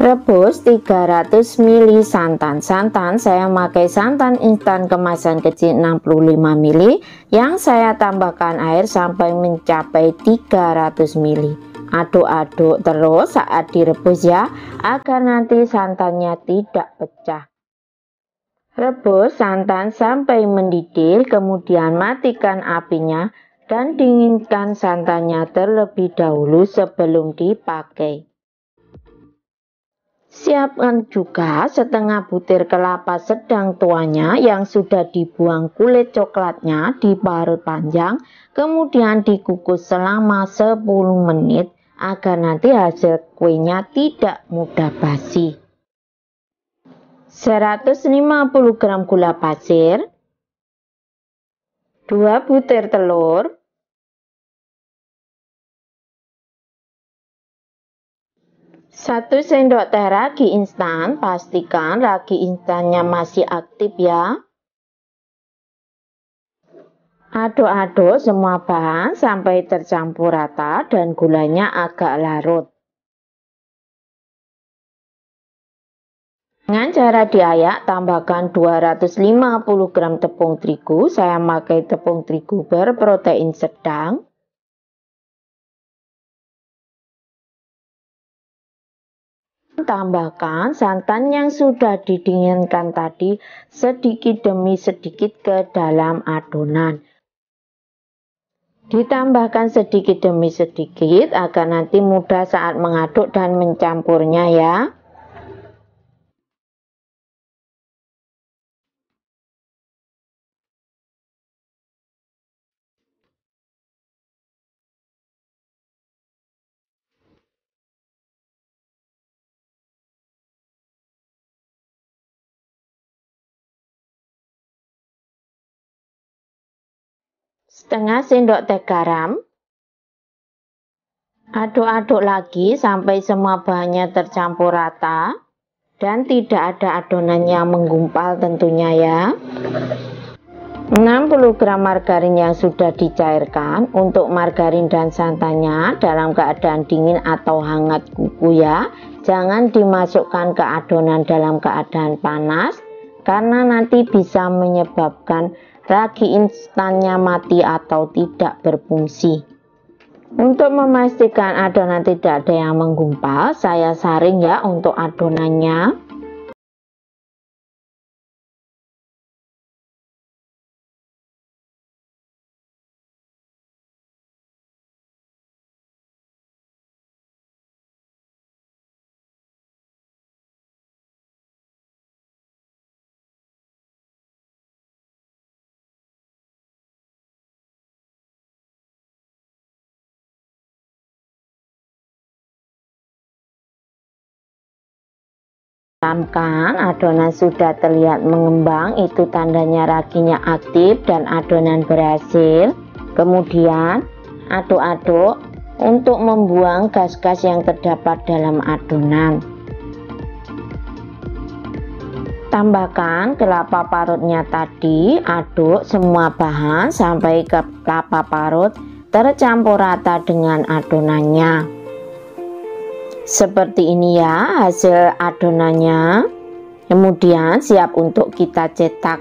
Rebus 300 ml santan. Santan saya pakai santan instan kemasan kecil 65 ml yang saya tambahkan air sampai mencapai 300 ml. Aduk-aduk terus saat direbus ya agar nanti santannya tidak pecah. Rebus santan sampai mendidih kemudian matikan apinya dan dinginkan santannya terlebih dahulu sebelum dipakai. Siapkan juga setengah butir kelapa sedang tuanya yang sudah dibuang kulit coklatnya di parut panjang, kemudian dikukus selama 10 menit agar nanti hasil kuenya tidak mudah basi. 150 gram gula pasir, 2 butir telur, 1 sendok teh ragi instan, pastikan ragi instannya masih aktif ya. Aduk-aduk semua bahan sampai tercampur rata dan gulanya agak larut. Dengan cara diayak, tambahkan 250 gram tepung terigu. Saya pakai tepung terigu berprotein sedang. Tambahkan santan yang sudah didinginkan tadi sedikit demi sedikit ke dalam adonan. Ditambahkan sedikit demi sedikit agar nanti mudah saat mengaduk dan mencampurnya ya. setengah sendok teh garam. Aduk-aduk lagi sampai semua bahannya tercampur rata dan tidak ada adonan yang menggumpal tentunya ya. 60 gram margarin yang sudah dicairkan untuk margarin dan santannya dalam keadaan dingin atau hangat kuku ya jangan dimasukkan ke adonan dalam keadaan panas karena nanti bisa menyebabkan lagi instannya mati atau tidak berfungsi. Untuk memastikan adonan tidak ada yang menggumpal, saya saring ya untuk adonannya. Lambkan adonan sudah terlihat mengembang itu tandanya raginya aktif dan adonan berhasil kemudian aduk-aduk untuk membuang gas-gas yang terdapat dalam adonan tambahkan kelapa parutnya tadi aduk semua bahan sampai kelapa parut tercampur rata dengan adonannya seperti ini ya hasil adonannya. Kemudian siap untuk kita cetak.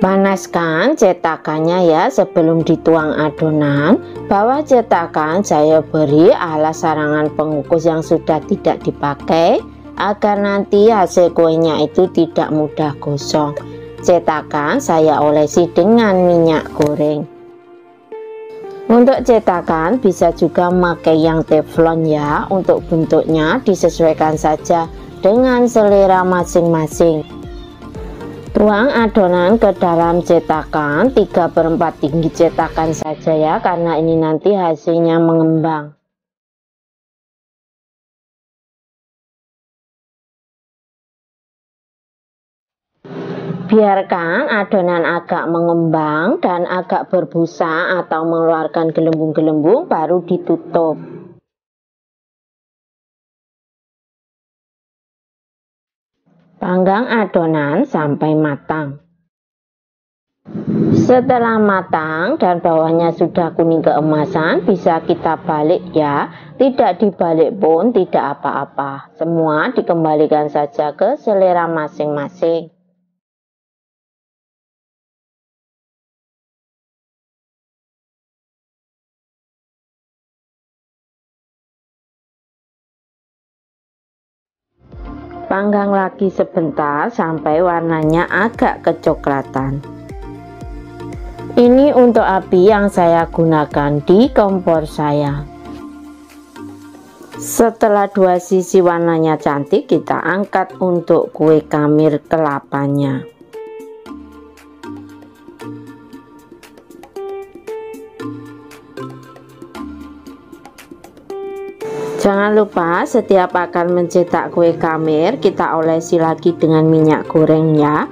Panaskan cetakannya ya sebelum dituang adonan. Bawah cetakan saya beri alas sarangan pengukus yang sudah tidak dipakai agar nanti hasil kuenya itu tidak mudah gosong. Cetakan saya olesi dengan minyak goreng. Untuk cetakan bisa juga memakai yang teflon ya Untuk bentuknya disesuaikan saja dengan selera masing-masing Tuang adonan ke dalam cetakan 3 per 4 tinggi cetakan saja ya Karena ini nanti hasilnya mengembang Biarkan adonan agak mengembang dan agak berbusa atau mengeluarkan gelembung-gelembung baru ditutup. Panggang adonan sampai matang. Setelah matang dan bawahnya sudah kuning keemasan, bisa kita balik ya. Tidak dibalik pun tidak apa-apa. Semua dikembalikan saja ke selera masing-masing. Panggang lagi sebentar sampai warnanya agak kecoklatan. Ini untuk api yang saya gunakan di kompor saya. Setelah dua sisi warnanya cantik, kita angkat untuk kue kamir kelapanya. Jangan lupa setiap akan mencetak kue kamir kita olesi lagi dengan minyak goreng ya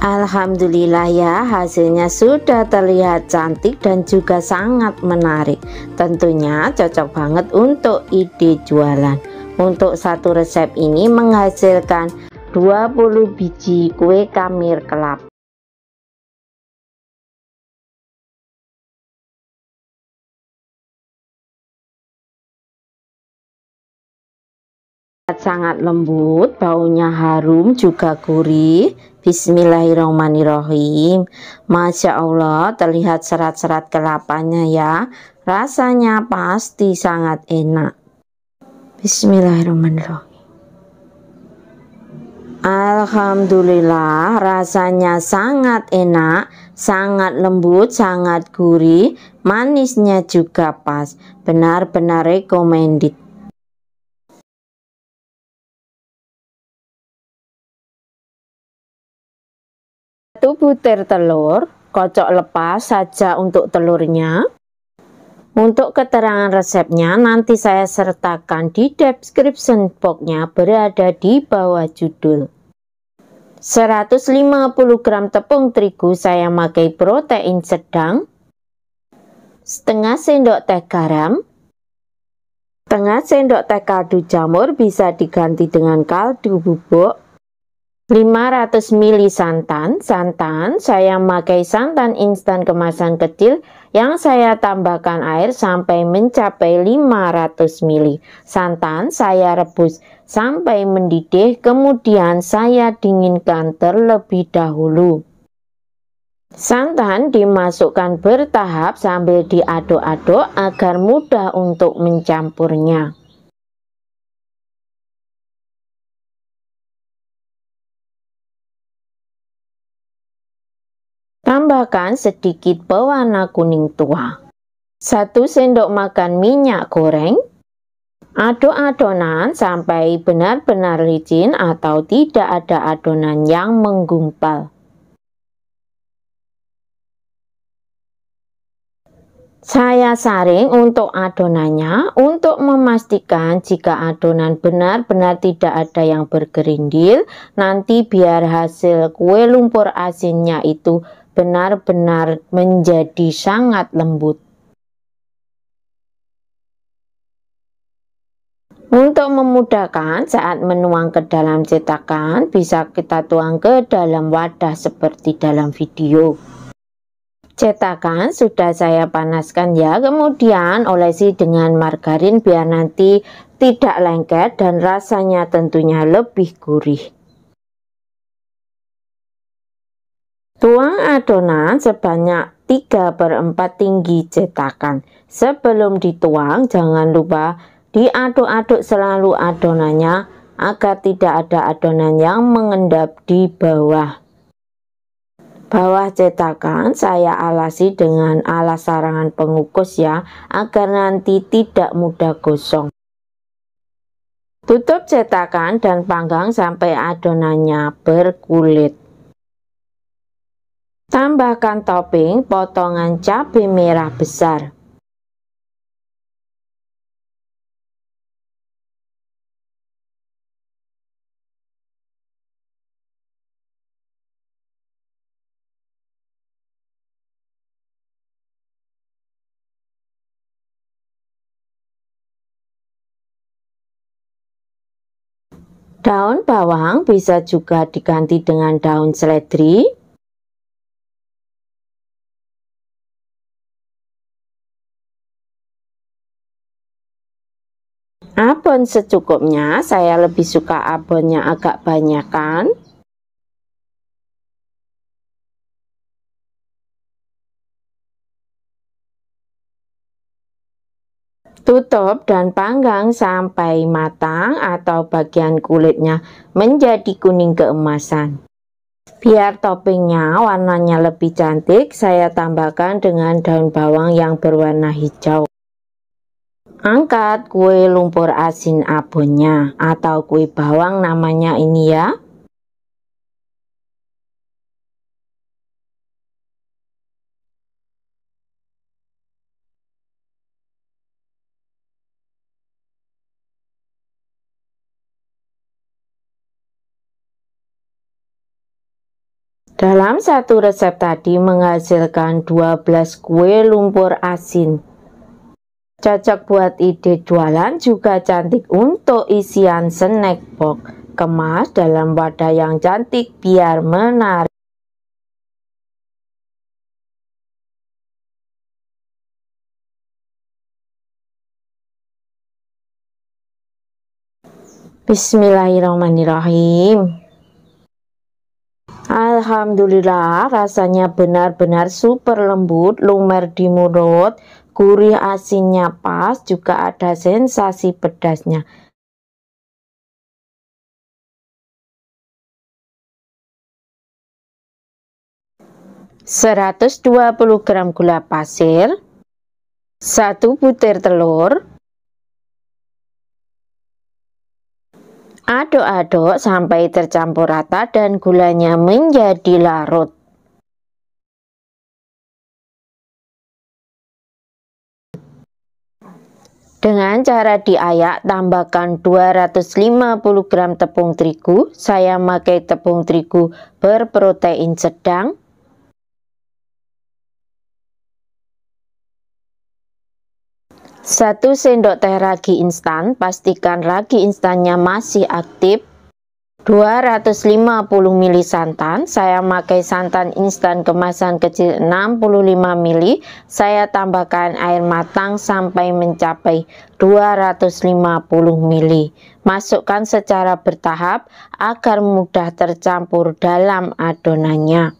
Alhamdulillah ya hasilnya sudah terlihat cantik dan juga sangat menarik Tentunya cocok banget untuk ide jualan Untuk satu resep ini menghasilkan 20 biji kue kamir kelapa sangat lembut, baunya harum juga gurih. Bismillahirrahmanirrahim. Masya Allah, terlihat serat-serat kelapanya ya. Rasanya pasti sangat enak. Bismillahirrahmanirrahim. Alhamdulillah, rasanya sangat enak, sangat lembut, sangat gurih, manisnya juga pas. Benar-benar recommended. 1 butir telur, kocok lepas saja untuk telurnya. Untuk keterangan resepnya nanti saya sertakan di description box-nya berada di bawah judul. 150 gram tepung terigu saya pakai protein sedang, setengah sendok teh garam, setengah sendok teh kaldu jamur bisa diganti dengan kaldu bubuk, 500 ml santan, santan, saya memakai santan instan kemasan kecil yang saya tambahkan air sampai mencapai 500 ml. Santan saya rebus sampai mendidih, kemudian saya dinginkan terlebih dahulu. Santan dimasukkan bertahap sambil diaduk-aduk agar mudah untuk mencampurnya. Tambahkan sedikit pewarna kuning tua. 1 sendok makan minyak goreng. Aduk adonan sampai benar-benar licin atau tidak ada adonan yang menggumpal. Saya saring untuk adonannya untuk memastikan jika adonan benar-benar tidak ada yang bergerindil, nanti biar hasil kue lumpur asinnya itu benar-benar menjadi sangat lembut. Untuk memudahkan saat menuang ke dalam cetakan, bisa kita tuang ke dalam wadah seperti dalam video. Cetakan sudah saya panaskan ya, kemudian olesi dengan margarin biar nanti tidak lengket dan rasanya tentunya lebih gurih. Tuang adonan sebanyak 3 per 4 tinggi cetakan. Sebelum dituang, jangan lupa diaduk-aduk selalu adonannya agar tidak ada adonan yang mengendap di bawah. Bawah cetakan saya alasi dengan alas sarangan pengukus ya, agar nanti tidak mudah gosong. Tutup cetakan dan panggang sampai adonannya berkulit. Tambahkan topping potongan cabai merah besar. Daun bawang bisa juga diganti dengan daun seledri abon secukupnya saya lebih suka abonnya agak banyakan Tutup dan panggang sampai matang atau bagian kulitnya menjadi kuning keemasan. Biar toppingnya warnanya lebih cantik, saya tambahkan dengan daun bawang yang berwarna hijau. Angkat kue lumpur asin abonnya atau kue bawang namanya ini ya. Dalam satu resep tadi menghasilkan 12 kue lumpur asin. Cocok buat ide jualan juga cantik untuk isian snack box. Kemas dalam wadah yang cantik biar menarik. Bismillahirrahmanirrahim. Alhamdulillah rasanya benar-benar super lembut, lumer di mulut, Gurih asinnya pas, juga ada sensasi pedasnya. Seratus dua puluh gram gula pasir, satu butir telur, aduk-aduk sampai tercampur rata dan gulanya menjadi larut. Dengan cara diayak, tambahkan 250 gram tepung terigu. Saya pakai tepung terigu berprotein sedang. Satu sendok teh ragi instan, pastikan ragi instannya masih aktif 250 ml santan, saya pakai santan instan kemasan kecil 65 ml, saya tambahkan air matang sampai mencapai 250 ml. Masukkan secara bertahap agar mudah tercampur dalam adonannya.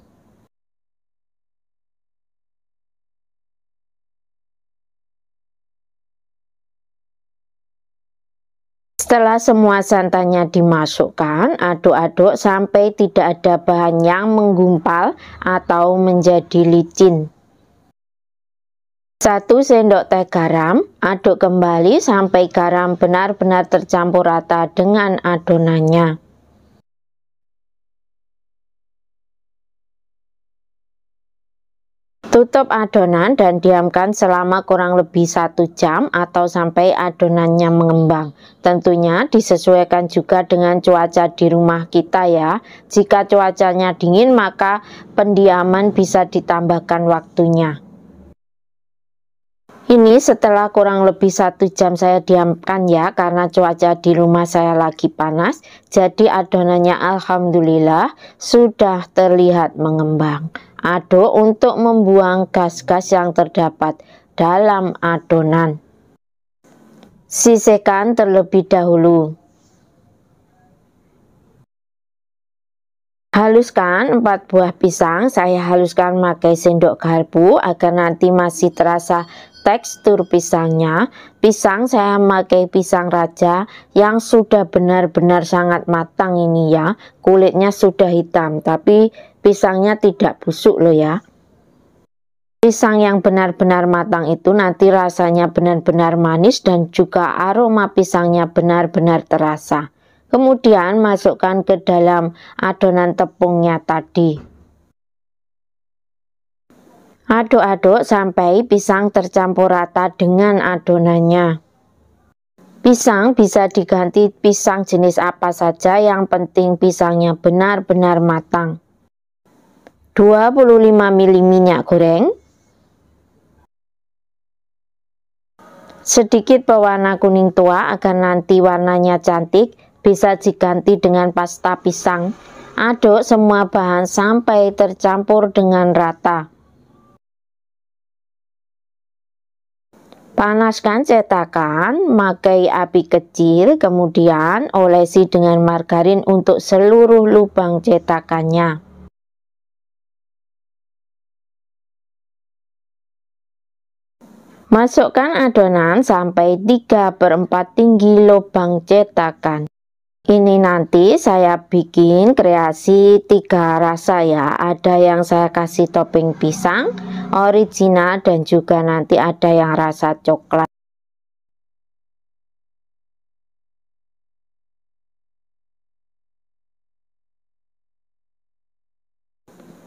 Setelah semua santannya dimasukkan, aduk-aduk sampai tidak ada bahan yang menggumpal atau menjadi licin. 1 sendok teh garam, aduk kembali sampai garam benar-benar tercampur rata dengan adonannya. Tutup adonan dan diamkan selama kurang lebih satu jam atau sampai adonannya mengembang. Tentunya disesuaikan juga dengan cuaca di rumah kita ya. Jika cuacanya dingin maka pendiaman bisa ditambahkan waktunya. Ini setelah kurang lebih satu jam saya diamkan ya karena cuaca di rumah saya lagi panas jadi adonannya Alhamdulillah sudah terlihat mengembang aduk untuk membuang gas-gas yang terdapat dalam adonan. Sisihkan terlebih dahulu. Haluskan 4 buah pisang, saya haluskan pakai sendok garpu agar nanti masih terasa tekstur pisangnya. Pisang saya pakai pisang raja yang sudah benar-benar sangat matang ini ya, kulitnya sudah hitam tapi pisangnya tidak busuk loh ya. Pisang yang benar-benar matang itu nanti rasanya benar-benar manis dan juga aroma pisangnya benar-benar terasa. Kemudian masukkan ke dalam adonan tepungnya tadi. Aduk-aduk sampai pisang tercampur rata dengan adonannya. Pisang bisa diganti pisang jenis apa saja yang penting pisangnya benar-benar matang. 25 ml minyak goreng sedikit pewarna kuning tua agar nanti warnanya cantik bisa diganti dengan pasta pisang aduk semua bahan sampai tercampur dengan rata panaskan cetakan pakai api kecil kemudian olesi dengan margarin untuk seluruh lubang cetakannya Masukkan adonan sampai 3 per 4 tinggi lubang cetakan. Ini nanti saya bikin kreasi tiga rasa ya Ada yang saya kasih topping pisang, original dan juga nanti ada yang rasa coklat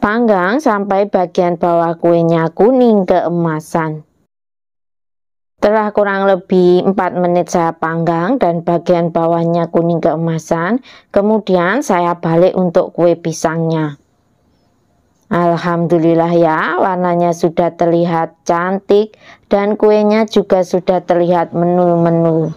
Panggang sampai bagian bawah kuenya kuning keemasan setelah kurang lebih 4 menit saya panggang dan bagian bawahnya kuning keemasan. Kemudian saya balik untuk kue pisangnya. Alhamdulillah ya, warnanya sudah terlihat cantik dan kuenya juga sudah terlihat menu-menu.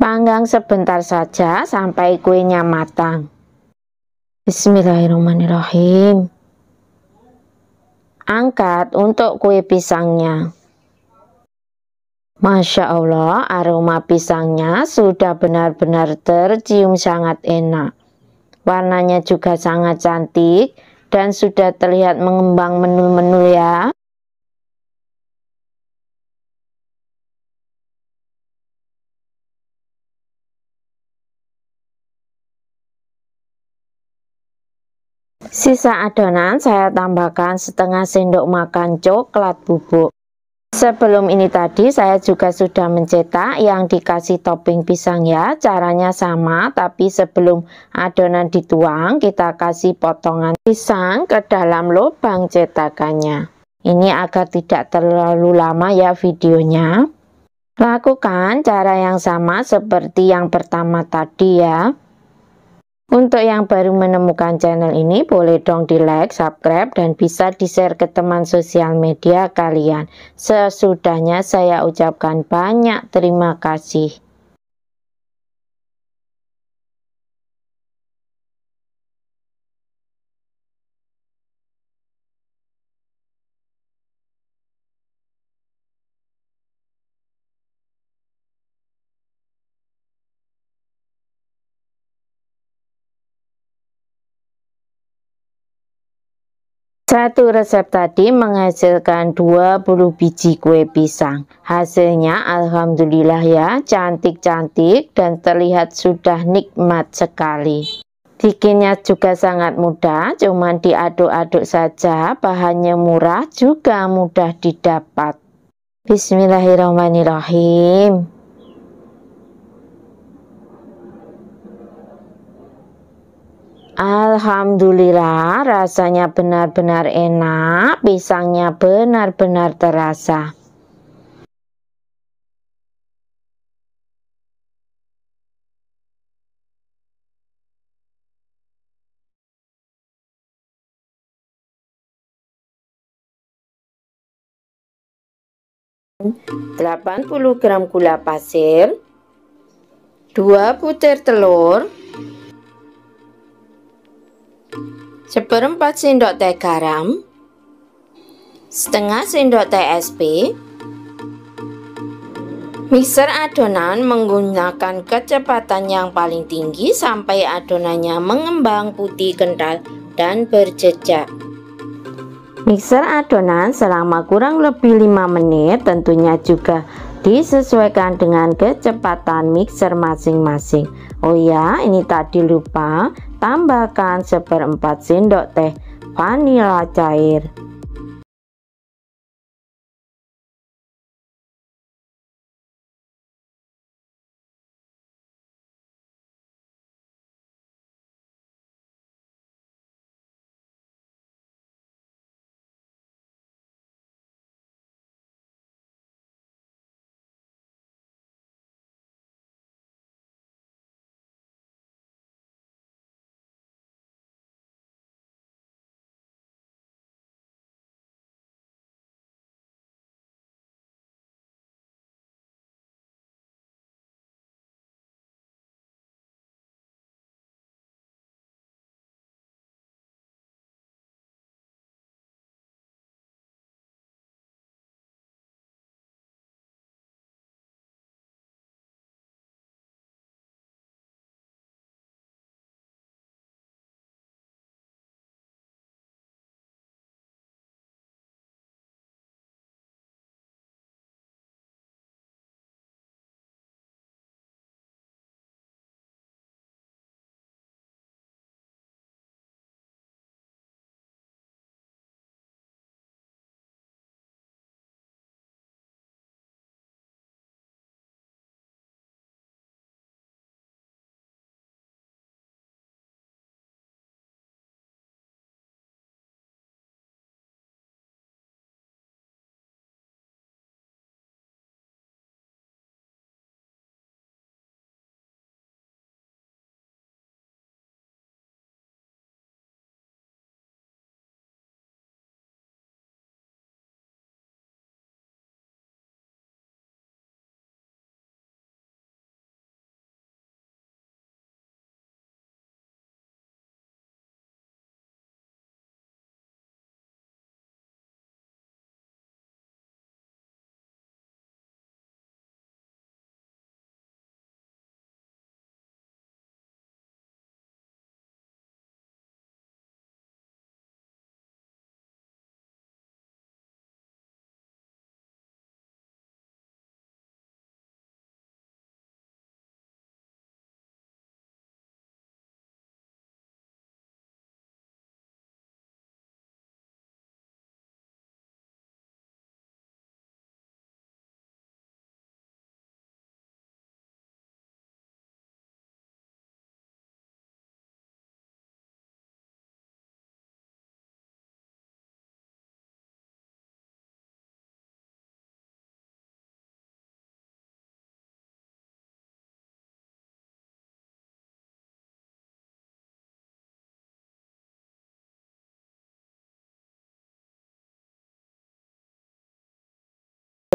Panggang sebentar saja sampai kuenya matang. Bismillahirrahmanirrahim. Angkat untuk kue pisangnya. Masya Allah, aroma pisangnya sudah benar-benar tercium sangat enak. Warnanya juga sangat cantik dan sudah terlihat mengembang menu-menu ya. Sisa adonan saya tambahkan setengah sendok makan coklat bubuk. Sebelum ini tadi saya juga sudah mencetak yang dikasih topping pisang ya Caranya sama tapi sebelum adonan dituang kita kasih potongan pisang ke dalam lubang cetakannya Ini agar tidak terlalu lama ya videonya Lakukan cara yang sama seperti yang pertama tadi ya untuk yang baru menemukan channel ini, boleh dong di like, subscribe, dan bisa di-share ke teman sosial media kalian. Sesudahnya saya ucapkan banyak terima kasih. Satu resep tadi menghasilkan 20 biji kue pisang. Hasilnya alhamdulillah ya, cantik-cantik dan terlihat sudah nikmat sekali. Bikinnya juga sangat mudah, cuma diaduk-aduk saja, bahannya murah juga mudah didapat. Bismillahirrahmanirrahim. Alhamdulillah rasanya benar-benar enak, pisangnya benar-benar terasa. Delapan puluh gram gula pasir, dua butir telur, seperempat sendok teh garam, setengah sendok teh SP, Mixer adonan menggunakan kecepatan yang paling tinggi sampai adonannya mengembang putih kental dan berjejak. Mixer adonan selama kurang lebih 5 menit tentunya juga disesuaikan dengan kecepatan mixer masing-masing. Oh ya, ini tadi lupa, Tambahkan seperempat sendok teh vanila cair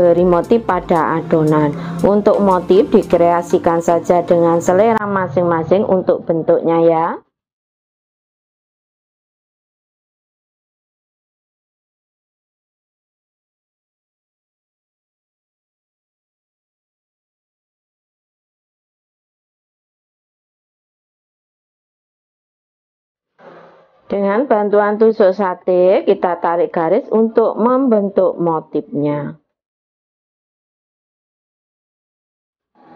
memberi motif pada adonan untuk motif dikreasikan saja dengan selera masing-masing untuk bentuknya ya Dengan bantuan tusuk sate, kita tarik garis untuk membentuk motifnya.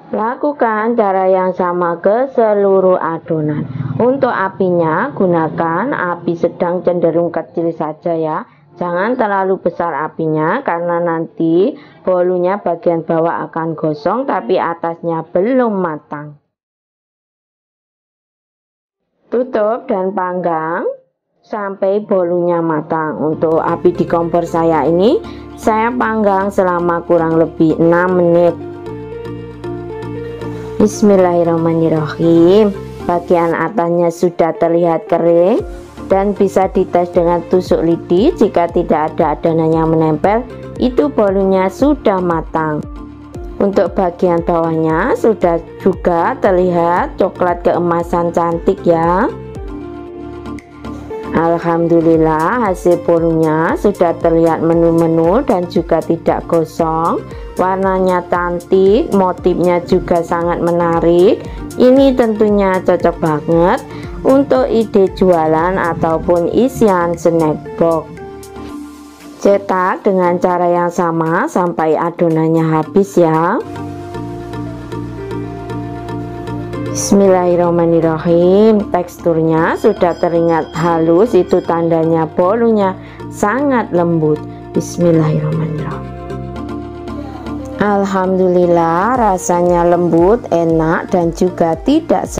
Lakukan cara yang sama ke seluruh adonan. Untuk apinya, gunakan api sedang cenderung kecil saja ya. Jangan terlalu besar apinya karena nanti bolunya bagian bawah akan gosong tapi atasnya belum matang. Tutup dan panggang sampai bolunya matang. Untuk api di kompor saya ini, saya panggang selama kurang lebih 6 menit. Bismillahirrahmanirrahim bagian atasnya sudah terlihat kering dan bisa dites dengan tusuk lidi jika tidak ada adonan yang menempel itu bolunya sudah matang untuk bagian bawahnya sudah juga terlihat coklat keemasan cantik ya Alhamdulillah hasil burungnya sudah terlihat menu-menu dan juga tidak gosong Warnanya cantik, motifnya juga sangat menarik Ini tentunya cocok banget untuk ide jualan ataupun isian snack box Cetak dengan cara yang sama sampai adonannya habis ya Bismillahirrahmanirrahim Teksturnya sudah teringat halus Itu tandanya bolunya sangat lembut Bismillahirrahmanirrahim Alhamdulillah rasanya lembut, enak dan juga tidak